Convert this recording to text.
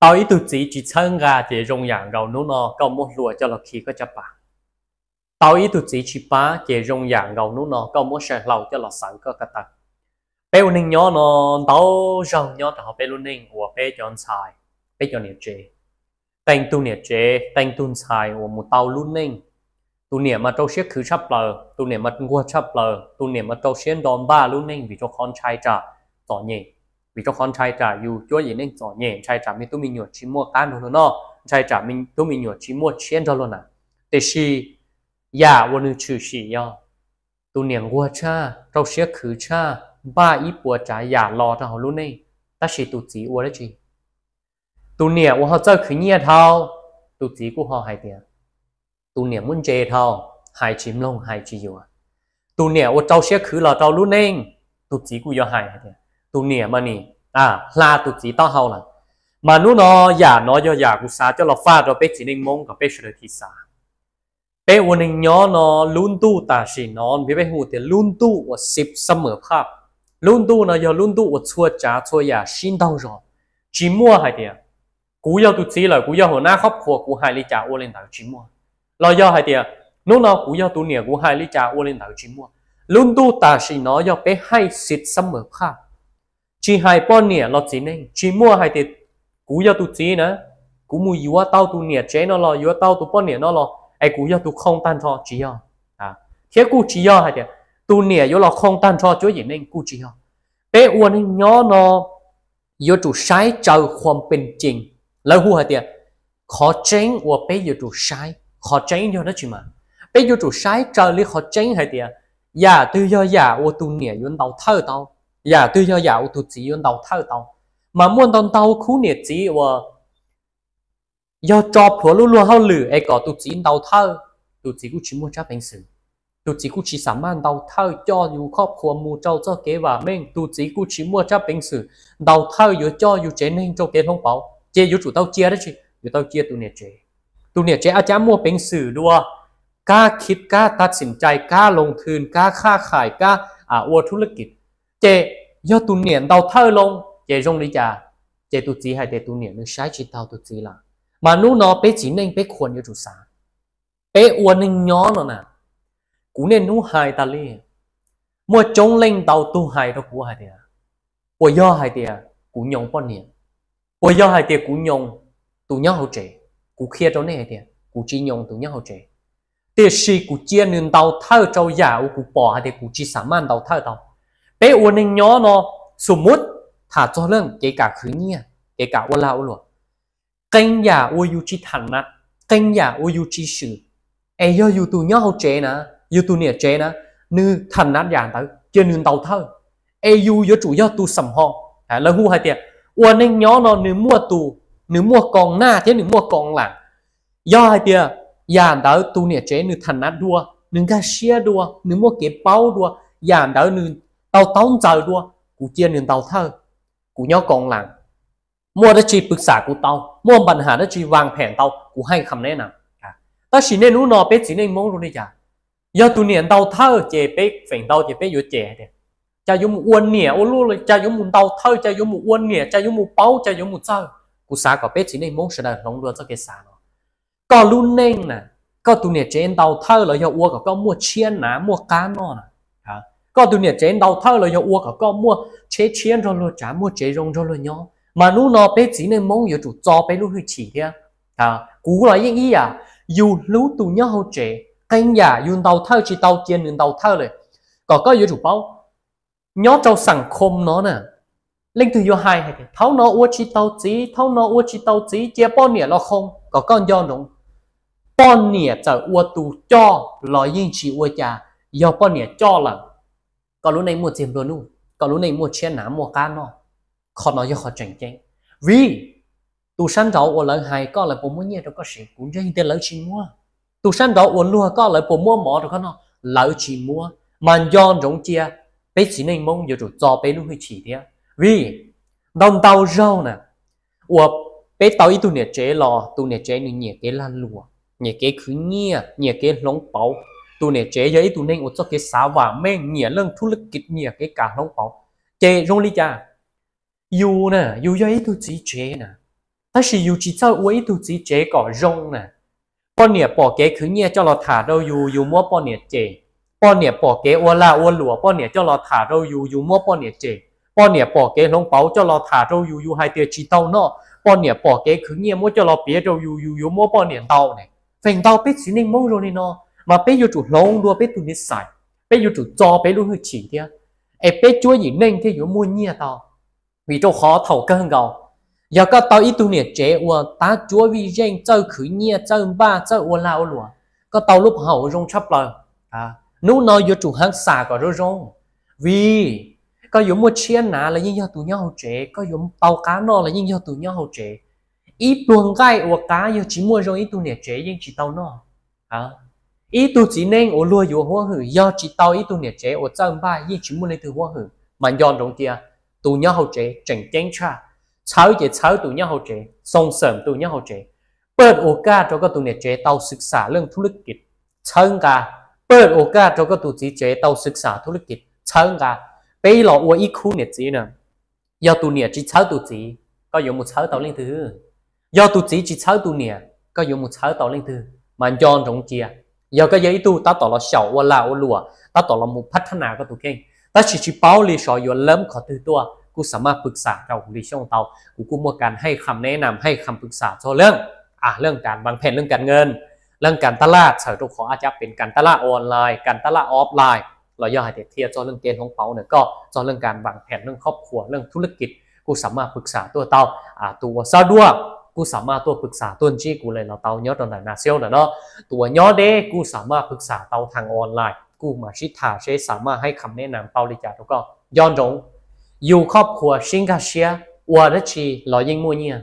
tao ý tụt chỉ chỉ chân ra để rong nhàng rau nô nọ câu một lùa cho lộc khí có chấp bà tao ý tụt chỉ chỉ bá để rong nhàng rau nô nọ câu một sẹt lầu cho lộc sẵn có cả tạc bé u ninh nhỏ nó tao rong nhỏ tao bé u ninh của bé cho xài bé cho nhiệt chế tên tu nhiệt chế tên tu xài của một tao luôn ninh tu niệm mà trâu xiết khứ sắp lờ tu niệm mà ngua sắp lờ tu niệm mà trâu xiết đòn ba luôn ninh vì cho con trai trả tỏ nhỉ vì cho con trai trả dù chúa gì nên giỏi nhẹ trai trả mình tôi mình nhổ chỉ mua cá nó nó trai trả mình tôi mình nhổ chỉ mua chiến cho luôn à thế thì ya vô nữ chữ sĩ yo tu niệm qua cha trâu xế khứ cha ba ý bùa trả ya lo cho họ luôn này ta chỉ tu chỉ qua đấy chị tu niệm qua họ chơi khứ nhẹ thao tu chỉ của họ hai tiền tu niệm muốn chê thao hai chim lông hai chi yo tu niệm qua trâu xế khứ là trâu luôn này tu chỉ của họ hai tiền tu nè mà nè à la tu chỉ tao hậu là mà nu nó giả nó do giả cũng xa cho nó pha rồi bé chỉ nên mong cả bé sửa thì xa bé uốn nên nhỏ nó tu ta chỉ nó bé bé hù thì luôn tu và sip sâm ở pháp tu nó do luôn tu và chua chả chua giả xin đau rồi chỉ mua hay tiền cú do tu chỉ là cú do hồi na khóc khổ cú hai ly trà uốn lên tàu chỉ mua lo do hay tiền nu nó cú do tu nè cú hai ly trà uốn lên tàu chỉ mua luôn tu ta chỉ nó do bé hay sip sâm ở chỉ hai bốn nè lo chỉ nên chỉ mua hai thì cú giờ tụi chỉ nữa cú mua yếu tao tụi nè chế nó lo yếu tao tụi bốn nè nó lo ai cú giờ tụi không tan cho chỉ ho à thế cú chỉ ho hai thì tụi nè yếu lo không tan cho chỗ gì nên cú chỉ ho bé uốn nhỏ nó yếu tụi sai bình chính khó khó khó và bé bé sai sai nó mà chờ ความเป็นจริงแล้วหัวเดียขอเจ้งว่าไปอยู่ตรงใช้ขอเจ้งเดียวนะจิมาไปอยู่ตรงใช้เจอหรือขอเจ้งให้เดียอย่าตัวยอย่าว่าตัวเนี่ยยนเตาเท่าเตาอย่าตัวยอยาวตัวจีอันเตาเท่าเตามาม่วนตอนเตาคู่เนี่ยจีว่ายาจอบผัวลู่ลู่เขาหลือไอ้ก่อตัวจีเตาเท่าตัวจีกูชิมัวจ้าเป็นสื่อตัวจีกูชิสามารถเตาเท่าจ่ออยู่ครอบครัวมูเจ้าเจ้าเกว่าแม่งตัวจีกูชิมัวจ้าเป็นสื่อเตาเท่าอยู่จ่ออยู่เจนเองเจ้าเกวท้องเปล่าเจอยู่จุดเตาเจียได้ชิอยู่เตาเจียตัวเนี่ยเจตัวเนี่ยเจอาจารย์มัวเป็นสื่อด้วยกล้าคิดกล้าตัดสินใจกล้าลงทุนกล้าค้าขายกล้าอ่าอวธุรกิจ chế do tu niệm tao thơ lông chế rong đi chả chế tu chỉ hay để tu niệm nó sai chỉ tao tu chỉ là mà nu nó bé chỉ nên bé khuôn cho chủ xã bé uốn nên nhỏ nó nè cú nên nu hai ta li mua chống lên tao tu hai đó của hai tiền của do hai tiền cú nhông bao niệm của do hai tiền cú nhông tu nhau hậu trẻ cũng kia trong này tiền cú chỉ nhông tu nhau hậu chế tiền sĩ cú chia nên tao thơ cho giả cú bỏ hai tiền cú chỉ sắm ăn tao thơ tao bé uốn hình nhỏ nó sum mút thả cho lên, kể cả khứ nhia kể cả ô la luôn. lụa giả ô yu chi thẳng nặng kênh giả ô yu chi sử ai do tu nhớ hậu chế nè tu nè chế nè nư thẳng nát giả tới trên nương tàu thơ ai yu do chủ do tu sầm ho à là hu hai tiệt uốn hình nhỏ nó nư mua tu nư mua còn na thế nư mua còn lặng do hai tiệt giả tới tu nè chế nư thẳng nát đua nư ga xia đua nư mua cái bao đua giả tới nư tao tông trời đua cụ chiên nên tao thơ cụ nhau còn lặng mua đã chỉ bức xả của tao mua bản hà đã chỉ vàng phèn tao cụ hay khẩm nè nào à. ta chỉ nên uno bé chỉ nên mong luôn đi chả do tu niệm tao thơ chè bé phèn tao chè bé vô chè đi cha giống uôn nè uôn luôn rồi cha giống muốn tàu thơ cha giống muốn uôn nè cha giống muốn bao cha giống muốn sao cụ xả có bé chỉ nên mong sẽ là lòng luôn cho cái xả nó có luôn nên nè có tu niệm trên tàu thơ là do uôn có mua chiên nè mua cá nọ nè có tụi nhiệt chế đầu thơ là nhau uo cả có mua chế chiến rồi luôn trả mua chế rong rồi luôn nhau mà nu nó bé chỉ nên mong yêu chủ cho bé luôn huy chỉ thế à cú là những ý à dù lũ tụ nhau hậu chế canh nhà dạ, dù đầu thơ chỉ đầu tiên dùng đầu thơ này có có yêu chủ bao nhau trong sẵn khom nó nè linh từ yêu hai hay thấu nó uo chỉ đầu chỉ thấu nó uo chỉ đầu chỉ chế bao nhiêu nó không có con do đúng bao nhiêu giờ uo tụ cho lo yên chỉ uo già do bao nhiêu cho là có lúc này một tiền rồi luôn có lúc này một chuyện nào một cái nó khó nói cho khó chỉnh chỉnh vì tu sanh đầu của lợi hại có lại bộ mua nhẹ rồi có sự cũng cho tiền lợi chỉ mua tu sanh đầu của luôn có lại bộ mua mỏ rồi có nó lợi chỉ mua mà do giống chia bé chỉ nên mong giờ rồi cho bé luôn chỉ thế vì đồng tàu rau nè của bé tàu ít tu nè chế lò tu nè chế nè nhẹ kế lan lùa nhẹ kế khứ nhẹ nhẹ kế lóng báu tụi nè chế giấy tụi nên ở số cái xã và mê nghĩa lần thu lực kịch nghĩa cái cả lông bảo chế rong lý cha yêu nè yêu giấy tụi chỉ chế nè ta chỉ yêu chỉ sao ấy tụi chỉ chế cỏ rong nè bọn nè bỏ kế khứ nghĩa cho lo thả đâu yêu yêu mua bọn nè chế bọn nè bỏ kế ô la ô lụa bọn nè cho lo thả đâu yêu yêu mua bọn nè chế bọn nè bỏ kế lông bảo cho lo thả đâu yêu yêu hai tiêu chỉ tao nọ, bọn nè bỏ kế khứ nghĩa mua cho lo bía đâu yêu yêu mua bọn nè tao nè phèn tao biết chuyện nên mua rồi nè nó mà bây giờ chủ lâu đua bây tu nít sai bây giờ chủ cho bây luôn hơi chỉ thế, ai bây chúa gì nên thế yêu mua nhẹ tao vì cho khó thầu cơ hơn gầu giờ các tao ít tu nít chế và ta chúa vì riêng cho khử nhẹ cho ba cho ua lao lúa các tao lúc hậu rong chấp lời à nếu nói yêu chủ hàng xả có rồi rong vì có dùng mua chiên nà là như tu nhau chế, có dùng tàu cá nó là như tu nhau chế, ít tuần gai của cá giờ chỉ mua rồi ít tu nè chế, nhưng chỉ tàu nọ, à ý tu chỉ nên ở lua yếu hoa hử do chỉ tao ý tu nhiệt chế ở trong ba ý chỉ muốn lấy từ hoa hử mà yon đồng kia tu nhau hậu chế chẳng chén cha cháu chế cháu tu nhau hậu chế song sớm tu nhau hậu chế bớt ô ca cho các tu nhiệt chế tao tao tao tao ô cho các tu tu tu tu tu chế khu do do chỉ chỉ có có lên lên thứ thứ mà đồng tao ศึกษาเรื่องธุรกิจเชิงกาเปิดโอกาสเราก็ตุจีเจตาศึกษาธุรกิจเชิงกาไปหลอกว่าอีคู่เนี่ยจีเนี่ยยาตุเนี่ยจีเช้าตุจีก็ยมุเช้าเตาเล่งถือยาตุจีจีเช้าตุเนี่ยก็ยมุเช้าเตาเล่งถือมันย้อนตรงเจียยาก็ยังตู้ตาต่อเราเฉาวลาวลัวตาต่อเรามุพัฒนาก็ถูกเองตาชิชิเป้าลีชอยเริ่มขอตือตัวกูสามารถปรึกษาเราลีช่องเตากูกูมือการให้คำแนะนำให้คำปรึกษาเรื่องอ่ะเรื่องการวางแผนเรื่องการเงิน เรื่องการตลาดเฉริตัวขออาจจะเป็นการตลาดออนไลน์การตลาดออฟไลน์ เราย่อให้เด็ดเทียบจอเรื่องเกณฑ์ของเป้าเนี่ยก็จอเรื่องการวางแผนเรื่องครอบครัวเรื่องธุรกิจกูสามารถปรึกษาตัวเตาอ่ะตัวซะด้วยกูสามารถตัวปรึกษาต้นจี้กูเลยเราเตายอดตอนไหนนาเซลนะเนาะตัวยอดเด้กูสามารถปรึกษาเตาทางออนไลน์ กูมาชิทาใช้สามารถให้คำแนะนำเตาลิจาแล้วก็ย้อนตรงอยู่ครอบครัวชิงกาเชียวัวดชีลอยิงมัวเนี่ย